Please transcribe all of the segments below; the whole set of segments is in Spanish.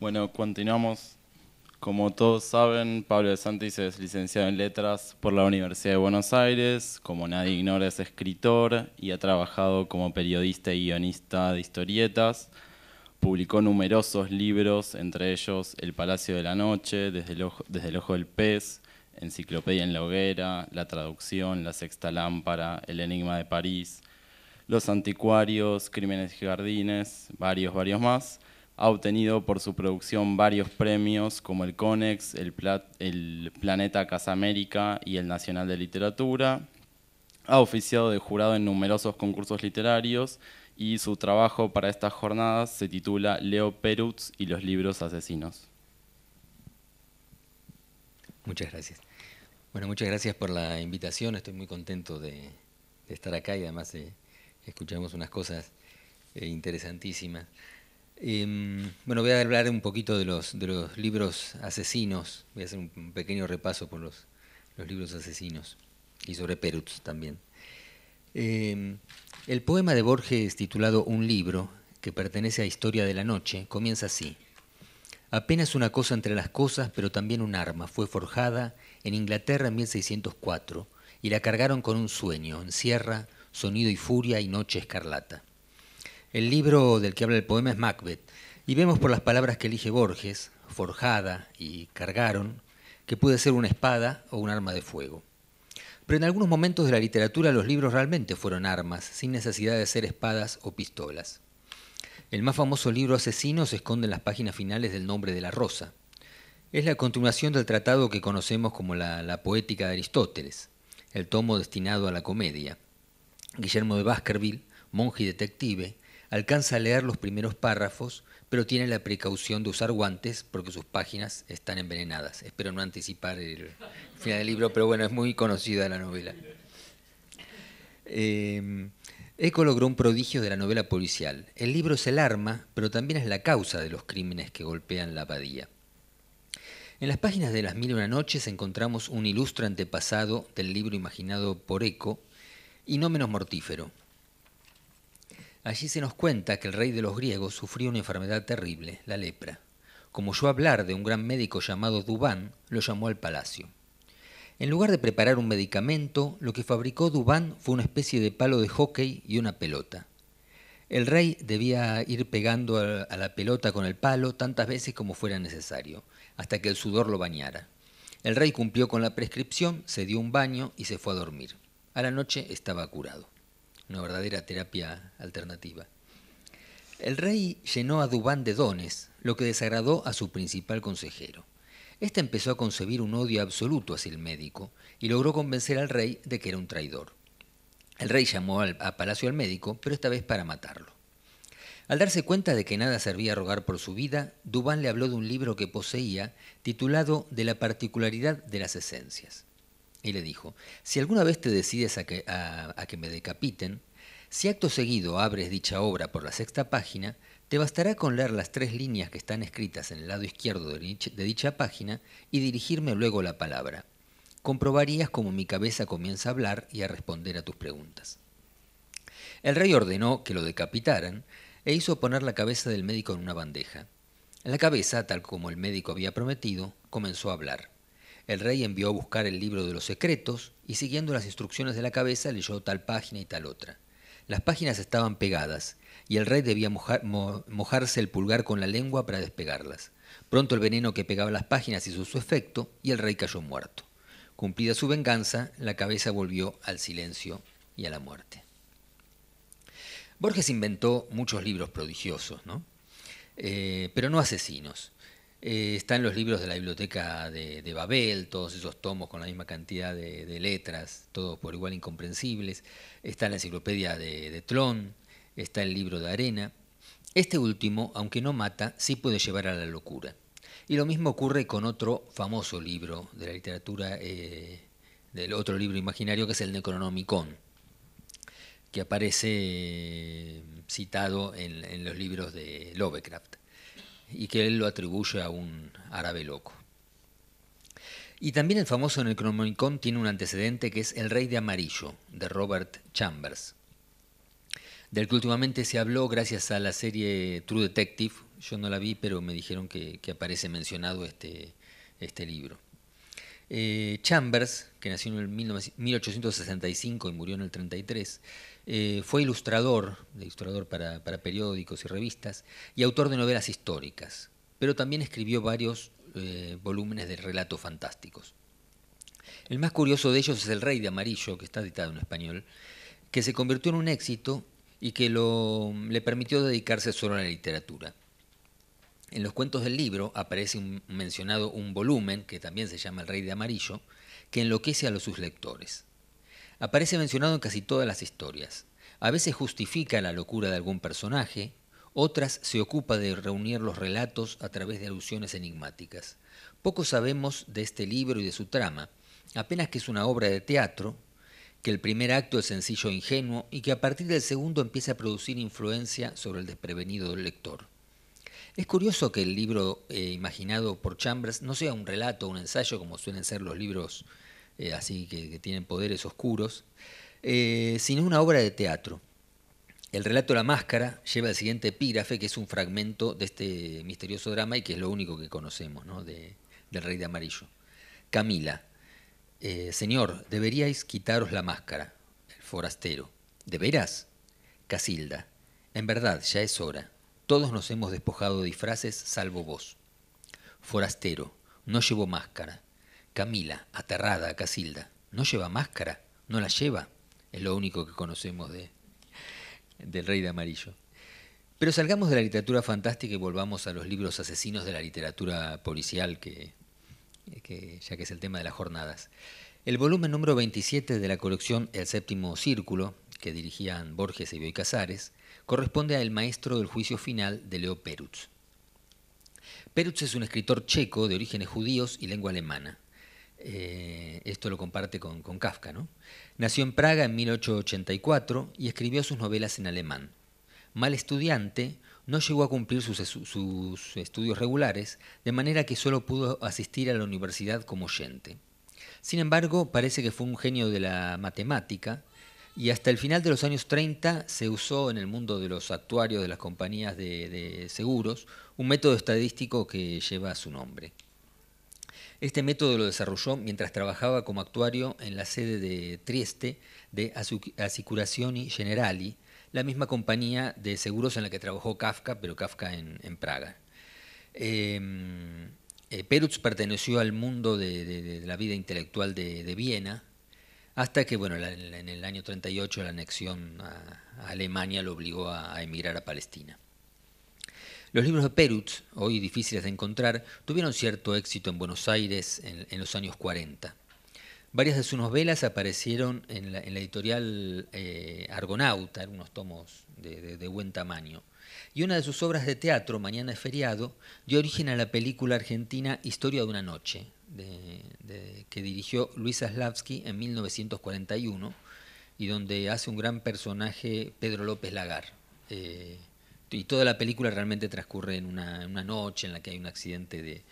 Bueno, continuamos. Como todos saben, Pablo de Santis es licenciado en Letras por la Universidad de Buenos Aires. Como nadie ignora, es escritor y ha trabajado como periodista y guionista de historietas. Publicó numerosos libros, entre ellos El Palacio de la Noche, Desde el Ojo, Desde el Ojo del Pez, Enciclopedia en la Hoguera, La Traducción, La Sexta Lámpara, El Enigma de París, Los Anticuarios, Crímenes y Jardines, varios, varios más ha obtenido por su producción varios premios como el CONEX, el, Planeta Casa América y el Nacional de Literatura. Ha oficiado de jurado en numerosos concursos literarios y su trabajo para estas jornadas se titula Leo Perutz y los libros asesinos. Muchas gracias. Bueno, muchas gracias por la invitación. Estoy muy contento de, estar acá y además eh, escuchamos unas cosas eh, interesantísimas. Em, bueno, voy a hablar un poquito de los, de los libros asesinos. Voy a hacer un pequeño repaso por los, libros asesinos y sobre Perutz también. Em, el poema de Borges titulado Un libro, que pertenece a Historia de la Noche, comienza así. Apenas una cosa entre las cosas, pero también un arma, fue forjada en Inglaterra en 1604 y la cargaron con un sueño, en sierra, sonido y furia y noche escarlata. El libro del que habla el poema es Macbeth, y vemos por las palabras que elige Borges, forjada y cargaron, que puede ser una espada o un arma de fuego. Pero en algunos momentos de la literatura los libros realmente fueron armas, sin necesidad de ser espadas o pistolas. El más famoso libro asesino se esconde en las páginas finales del nombre de la rosa. Es la continuación del tratado que conocemos como la, poética de Aristóteles, el tomo destinado a la comedia. Guillermo de Baskerville, monje y detective, alcanza a leer los primeros párrafos, pero tiene la precaución de usar guantes porque sus páginas están envenenadas. Espero no anticipar el final del libro, pero bueno, es muy conocida la novela. Eh, Eco logró un prodigio de la novela policial. El libro es el arma, pero también es la causa de los crímenes que golpean la abadía. En las páginas de Las Mil y Una Noches encontramos un ilustre antepasado del libro imaginado por Eco, y no menos mortífero, Allí se nos cuenta que el rey de los griegos sufrió una enfermedad terrible, la lepra. Como oyó hablar de un gran médico llamado Dubán, lo llamó al palacio. En lugar de preparar un medicamento, lo que fabricó Dubán fue una especie de palo de hockey y una pelota. El rey debía ir pegando a la pelota con el palo tantas veces como fuera necesario, hasta que el sudor lo bañara. El rey cumplió con la prescripción, se dio un baño y se fue a dormir. A la noche estaba curado una verdadera terapia alternativa. El rey llenó a Dubán de dones, lo que desagradó a su principal consejero. Este empezó a concebir un odio absoluto hacia el médico y logró convencer al rey de que era un traidor. El rey llamó a palacio al médico, pero esta vez para matarlo. Al darse cuenta de que nada servía rogar por su vida, Dubán le habló de un libro que poseía titulado De la particularidad de las esencias y le dijo, si alguna vez te decides a que, a, que me decapiten, si acto seguido abres dicha obra por la sexta página, te bastará con leer las tres líneas que están escritas en el lado izquierdo de dicha página y dirigirme luego la palabra. Comprobarías cómo mi cabeza comienza a hablar y a responder a tus preguntas. El rey ordenó que lo decapitaran e hizo poner la cabeza del médico en una bandeja. La cabeza, tal como el médico había prometido, comenzó a hablar. El rey envió a buscar el libro de los secretos y siguiendo las instrucciones de la cabeza leyó tal página y tal otra. Las páginas estaban pegadas y el rey debía mojarse el pulgar con la lengua para despegarlas. Pronto el veneno que pegaba las páginas hizo su efecto y el rey cayó muerto. Cumplida su venganza, la cabeza volvió al silencio y a la muerte. Borges inventó muchos libros prodigiosos, ¿no? Eh, pero no asesinos. Eh, están en los libros de la biblioteca de, Babel, todos esos tomos con la misma cantidad de, letras, todos por igual incomprensibles. Está en la enciclopedia de, Tron, está el libro de Arena. Este último, aunque no mata, sí puede llevar a la locura. Y lo mismo ocurre con otro famoso libro de la literatura, eh, del otro libro imaginario que es el Necronomicon, que aparece eh, citado en los libros de Lovecraft y que él lo atribuye a un árabe loco. Y también el famoso en el cronomicon tiene un antecedente que es El Rey de Amarillo, de Robert Chambers, del que últimamente se habló gracias a la serie True Detective. Yo no la vi, pero me dijeron que, que aparece mencionado este, este libro. Eh, Chambers, que nació en 1865 y murió en el 33, eh, fue ilustrador, ilustrador para, periódicos y revistas, y autor de novelas históricas, pero también escribió varios eh, volúmenes de relatos fantásticos. El más curioso de ellos es El Rey de Amarillo, que está editado en español, que se convirtió en un éxito y que le permitió dedicarse solo a la literatura. En los cuentos del libro aparece mencionado un volumen, que también se llama El Rey de Amarillo, que enloquece a los sus lectores. Aparece mencionado en casi todas las historias. A veces justifica la locura de algún personaje, otras se ocupa de reunir los relatos a través de alusiones enigmáticas. Poco sabemos de este libro y de su trama, apenas que es una obra de teatro, que el primer acto es sencillo e ingenuo y que a partir del segundo empieza a producir influencia sobre el desprevenido del lector. Es curioso que el libro eh, imaginado por Chambers no sea un relato, un ensayo, como suelen ser los libros eh, así que, tienen poderes oscuros, eh, sino una obra de teatro. El relato La Máscara lleva el siguiente epígrafe, que es un fragmento de este misterioso drama y que es lo único que conocemos ¿no? de, del Rey de Amarillo. Camila, señor, deberíais quitaros la máscara. El forastero, ¿de veras? Casilda, en verdad, ya es hora. Todos nos hemos despojado de disfraces, salvo vos. Forastero, no llevo máscara. Camila, aterrada a Casilda, ¿no lleva máscara? ¿No la lleva? Es lo único que conocemos de, del Rey de Amarillo. Pero salgamos de la literatura fantástica y volvamos a los libros asesinos de la literatura policial, que, ya que es el tema de las jornadas. El volumen número 27 de la colección El Séptimo Círculo, que dirigían Borges y Bioy Casares, corresponde al maestro del juicio final de Leo Perutz. Perutz es un escritor checo de orígenes judíos y lengua alemana. Eh, esto lo comparte con, Kafka. ¿no? Nació en Praga en 1884 y escribió sus novelas en alemán. Mal estudiante, no llegó a cumplir sus, sus, estudios regulares, de manera que solo pudo asistir a la universidad como oyente. Sin embargo, parece que fue un genio de la matemática y hasta el final de los años 30 se usó en el mundo de los actuarios, de las compañías de, seguros, un método estadístico que lleva su nombre. Este método lo desarrolló mientras trabajaba como actuario en la sede de Trieste de Assicurazioni Generali, la misma compañía de seguros en la que trabajó Kafka, pero Kafka en, Praga. Em, eh, Perutz perteneció al mundo de, la vida intelectual de, de, Viena hasta que bueno, en el año 38 la anexión a, Alemania lo obligó a, emigrar a Palestina. Los libros de Perutz, hoy difíciles de encontrar, tuvieron cierto éxito en Buenos Aires en, los años 40. Varias de sus novelas aparecieron en la, editorial eh, Argonauta, en unos tomos de buen tamaño y una de sus obras de teatro, Mañana es feriado, dio origen a la película argentina Historia de una noche, que dirigió Luis Aslavsky en 1941 y donde hace un gran personaje Pedro López Lagar. Eh, y toda la película realmente transcurre en una, noche en la que hay un accidente de,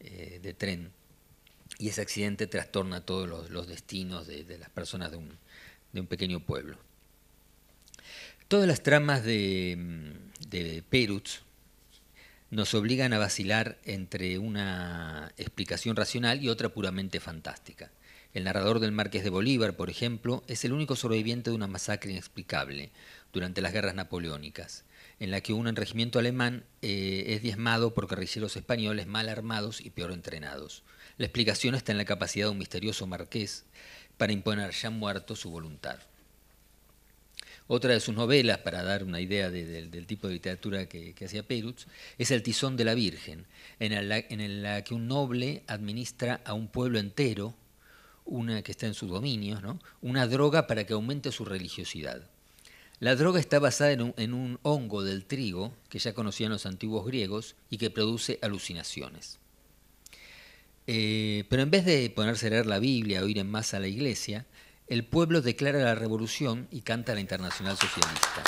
eh, tren y ese accidente trastorna todos los, destinos de, las personas de un, de un pequeño pueblo. Todas las tramas de mm, de Perutz nos obligan a vacilar entre una explicación racional y otra puramente fantástica. El narrador del Marqués de Bolívar, por ejemplo, es el único sobreviviente de una masacre inexplicable durante las guerras napoleónicas, en la que un regimiento alemán eh, es diezmado por guerrilleros españoles mal armados y peor entrenados. La explicación está en la capacidad de un misterioso marqués para imponer ya muerto su voluntad. Otra de sus novelas, para dar una idea del tipo de literatura que, hacía Perutz, es El Tizón de la Virgen, en la, que un noble administra a un pueblo entero, una que está en sus dominios, ¿no? una droga para que aumente su religiosidad. La droga está basada en un, hongo del trigo que ya conocían los antiguos griegos y que produce alucinaciones. Eh, pero en vez de ponerse a leer la Biblia o ir en masa a la iglesia, el pueblo declara la revolución y canta la Internacional Socialista.